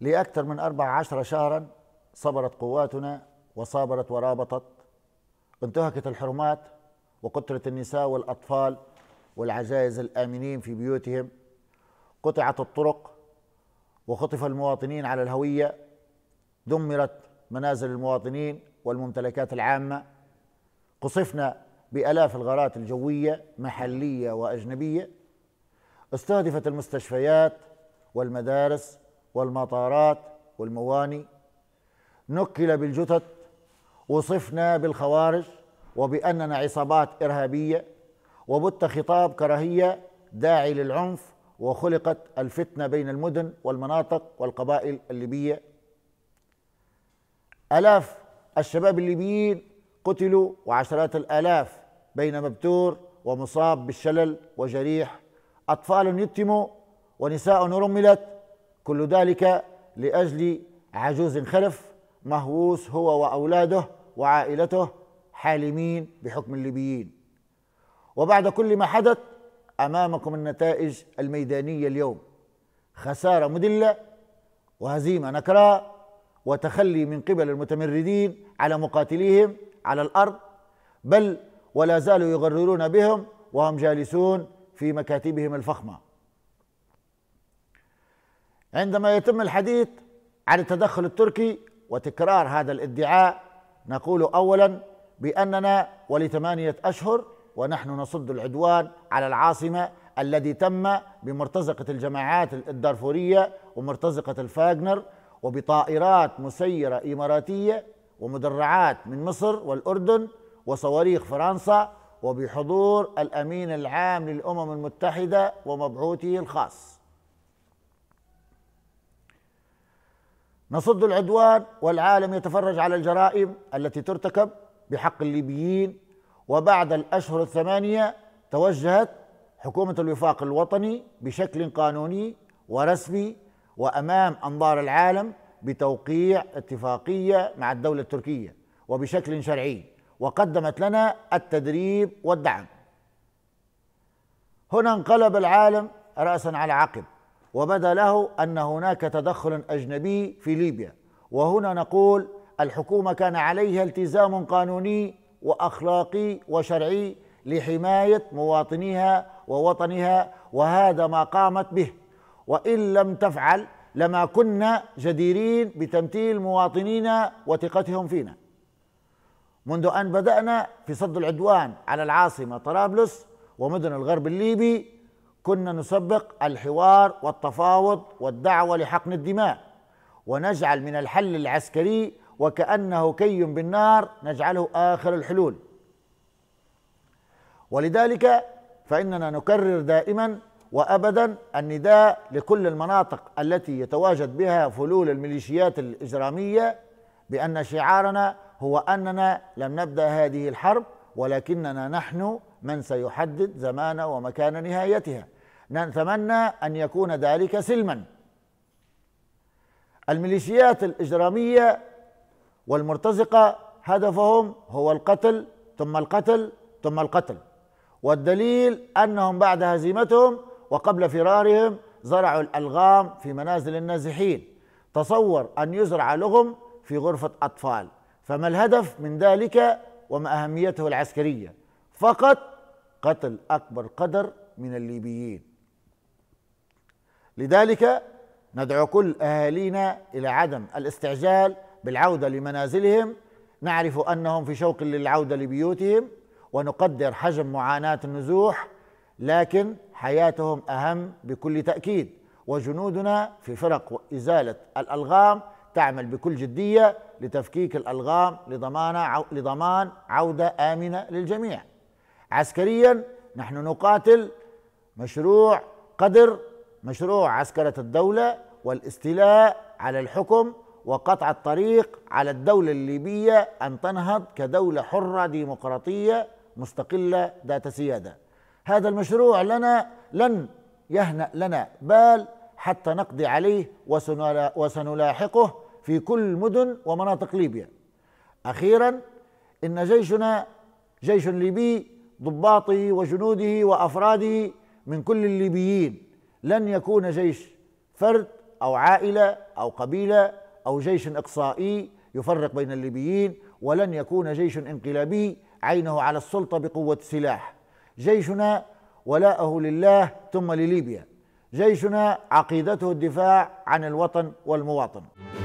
لأكثر من أربع عشر شهرا صبرت قواتنا وصابرت ورابطت انتهكت الحرمات وقتلت النساء والأطفال والعجائز الآمنين في بيوتهم قطعت الطرق وخطف المواطنين على الهوية دمرت منازل المواطنين والممتلكات العامة قصفنا بألاف الغارات الجوية محلية وأجنبية استهدفت المستشفيات والمدارس والمطارات والمواني نكل بالجثث وصفنا بالخوارج وبأننا عصابات إرهابية وبت خطاب كراهية داعي للعنف وخلقت الفتنة بين المدن والمناطق والقبائل الليبية آلاف الشباب الليبيين قتلوا وعشرات الآلاف بين مبتور ومصاب بالشلل وجريح أطفال يتموا ونساء رملت كل ذلك لاجل عجوز خلف مهووس هو واولاده وعائلته حالمين بحكم الليبيين وبعد كل ما حدث امامكم النتائج الميدانيه اليوم خساره مدله وهزيمه نكراء وتخلي من قبل المتمردين على مقاتليهم على الارض بل ولا زالوا يغررون بهم وهم جالسون في مكاتبهم الفخمه عندما يتم الحديث عن التدخل التركي وتكرار هذا الادعاء نقول اولا باننا ولثمانيه اشهر ونحن نصد العدوان على العاصمه الذي تم بمرتزقه الجماعات الدارفوريه ومرتزقه الفاغنر وبطائرات مسيره اماراتيه ومدرعات من مصر والاردن وصواريخ فرنسا وبحضور الامين العام للامم المتحده ومبعوثه الخاص نصد العدوان والعالم يتفرج على الجرائم التي ترتكب بحق الليبيين وبعد الأشهر الثمانية توجهت حكومة الوفاق الوطني بشكل قانوني ورسمي وأمام أنظار العالم بتوقيع اتفاقية مع الدولة التركية وبشكل شرعي وقدمت لنا التدريب والدعم هنا انقلب العالم رأسا على عقب وبدا له ان هناك تدخل اجنبي في ليبيا وهنا نقول الحكومه كان عليها التزام قانوني واخلاقي وشرعي لحمايه مواطنيها ووطنها وهذا ما قامت به وان لم تفعل لما كنا جديرين بتمثيل مواطنينا وثقتهم فينا منذ ان بدانا في صد العدوان على العاصمه طرابلس ومدن الغرب الليبي كنا نسبق الحوار والتفاوض والدعوه لحقن الدماء ونجعل من الحل العسكري وكانه كي بالنار نجعله اخر الحلول ولذلك فاننا نكرر دائما وابدا النداء لكل المناطق التي يتواجد بها فلول الميليشيات الاجراميه بان شعارنا هو اننا لم نبدا هذه الحرب ولكننا نحن من سيحدد زمان ومكان نهايتها نتمنى ان يكون ذلك سلما الميليشيات الاجراميه والمرتزقه هدفهم هو القتل ثم القتل ثم القتل والدليل انهم بعد هزيمتهم وقبل فرارهم زرعوا الالغام في منازل النازحين تصور ان يزرع لغم في غرفه اطفال فما الهدف من ذلك وما أهميته العسكرية فقط قتل أكبر قدر من الليبيين لذلك ندعو كل أهالينا إلى عدم الاستعجال بالعودة لمنازلهم نعرف أنهم في شوق للعودة لبيوتهم ونقدر حجم معاناة النزوح لكن حياتهم أهم بكل تأكيد وجنودنا في فرق إزالة الألغام تعمل بكل جدية لتفكيك الألغام لضمان لضمان عودة آمنة للجميع. عسكريا نحن نقاتل مشروع قدر مشروع عسكرة الدولة والاستيلاء على الحكم وقطع الطريق على الدولة الليبية أن تنهض كدولة حرة ديمقراطية مستقلة ذات سيادة. هذا المشروع لنا لن يهنأ لنا بال حتى نقضي عليه وسنلاحقه في كل مدن ومناطق ليبيا اخيرا ان جيشنا جيش ليبي ضباطه وجنوده وافراده من كل الليبيين لن يكون جيش فرد او عائله او قبيله او جيش اقصائي يفرق بين الليبيين ولن يكون جيش انقلابي عينه على السلطه بقوه السلاح جيشنا ولاءه لله ثم لليبيا جيشنا عقيدته الدفاع عن الوطن والمواطن